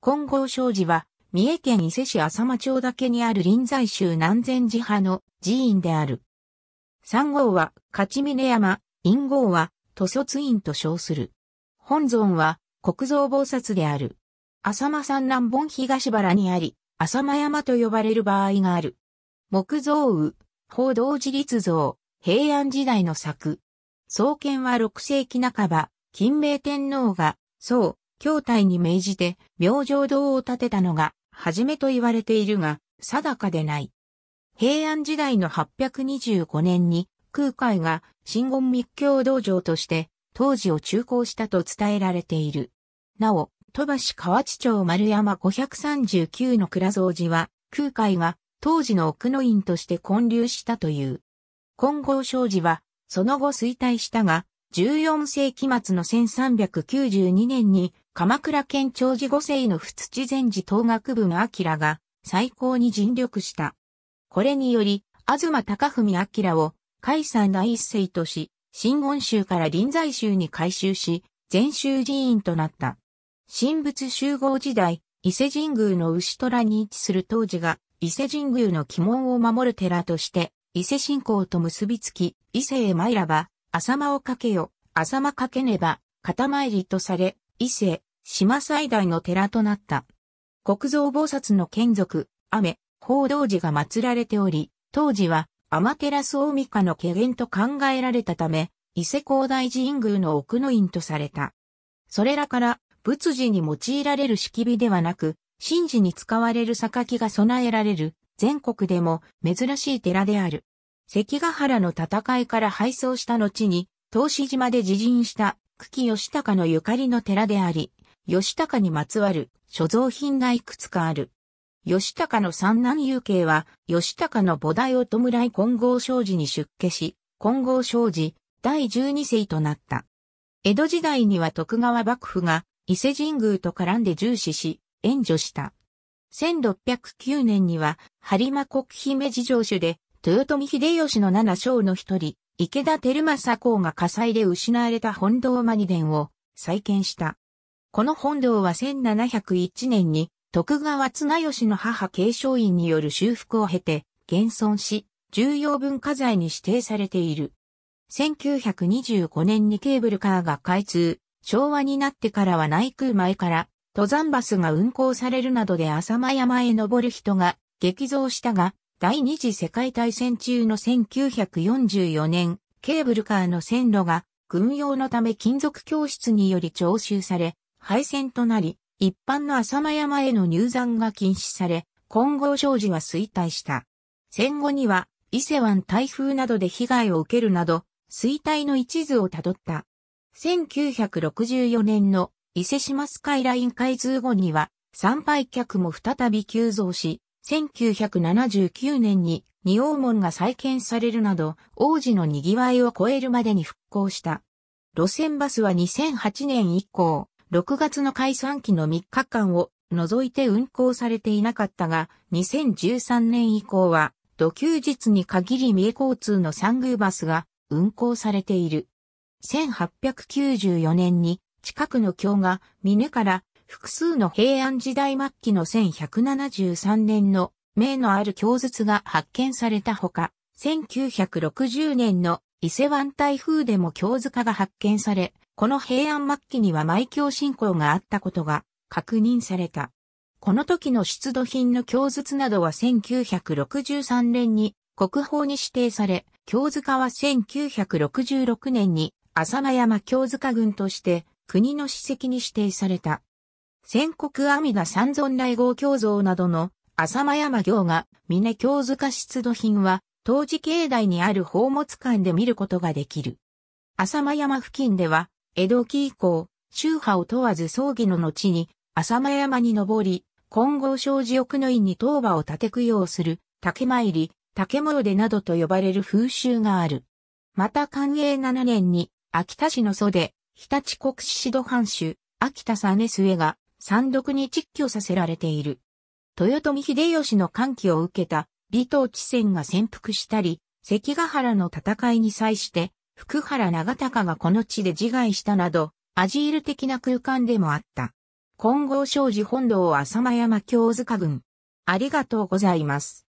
金剛證寺は、三重県伊勢市浅間町岳にある臨済宗南禅寺派の寺院である。三号は、勝峰山、陰号は、塗卒院と称する。本尊は、国蔵菩薩である。浅間山南本東原にあり、浅間山と呼ばれる場合がある。木造雨、報道寺立像、平安時代の作。創建は6世紀半ば、金明天皇が、宋、兄弟に命じて明星堂を建てたのが、初めと言われているが、定かでない。平安時代の825年に、空海が新言密教道場として、当時を中興したと伝えられている。なお、戸橋河内町丸山539の倉蔵寺は、空海が当時の奥の院として建立したという。金剛商寺は、その後衰退したが、14世紀末の1392年に鎌倉県長寺五世の不土禅寺東学部の明が最高に尽力した。これにより、東隆文明を解山第一世とし、新言宗から臨済宗に改修し、全宗寺院となった。神仏集合時代、伊勢神宮の牛虎に位置する当時が、伊勢神宮の鬼門を守る寺として、伊勢信仰と結びつき、伊勢へ参らば、浅間をかけよ、浅間かけねば、片参りとされ、伊勢、島最大の寺となった。国蔵菩薩の眷属、雨、報道寺が祀られており、当時は、天照大神の家元と考えられたため、伊勢広大神宮の奥の院とされた。それらから、仏寺に用いられる式火ではなく、神事に使われる榊が備えられる、全国でも珍しい寺である。関ヶ原の戦いから敗走した後に、東志島で自陣した久喜義高のゆかりの寺であり、吉高にまつわる所蔵品がいくつかある。吉高の三男有慶は、吉高の母代を弔い金剛商事に出家し、金剛商事第十二世となった。江戸時代には徳川幕府が伊勢神宮と絡んで重視し、援助した。1609年には、播磨国姫事城主で、豊臣秀吉の七将の一人、池田輝政公が火災で失われた本堂ニデ殿を再建した。この本堂は1701年に徳川綱吉の母継承院による修復を経て、現存し、重要文化財に指定されている。1925年にケーブルカーが開通、昭和になってからは内空前から登山バスが運行されるなどで浅間山へ登る人が激増したが、第二次世界大戦中の1944年、ケーブルカーの線路が軍用のため金属教室により徴収され、廃線となり、一般の浅間山への入山が禁止され、金剛商事は衰退した。戦後には、伊勢湾台風などで被害を受けるなど、衰退の一途をたどった。1964年の伊勢島スカイライン開通後には、参拝客も再び急増し、1979年に二王門が再建されるなど、王子の賑わいを超えるまでに復興した。路線バスは2008年以降、6月の解散期の3日間を除いて運行されていなかったが、2013年以降は、土休日に限り三重交通の三宮バスが運行されている。1894年に近くの京が峰から複数の平安時代末期の1173年の名のある京筒が発見されたほか、1960年の伊勢湾台風でも京塚が発見され、この平安末期には埋教信仰があったことが確認された。この時の出土品の経筒などは1963年に国宝に指定され、京塚は1966年に浅間山京塚群として国の史跡に指定された。戦国阿弥陀三尊来号経像などの浅間山行が峰京塚出土品は当時境内にある宝物館で見ることができる。浅間山付近では江戸期以降、宗派を問わず葬儀の後に、浅間山に登り、金剛正寺奥の院に塔婆を建て供養する、竹参り、竹物でなどと呼ばれる風習がある。また寛永7年に、秋田市の祖で、日立国指導藩主、秋田江末が、山独に窒居させられている。豊臣秀吉の歓喜を受けた、李島地戦が潜伏したり、関ヶ原の戦いに際して、福原長隆がこの地で自害したなど、アジール的な空間でもあった。金剛商事本堂浅間山京塚郡。ありがとうございます。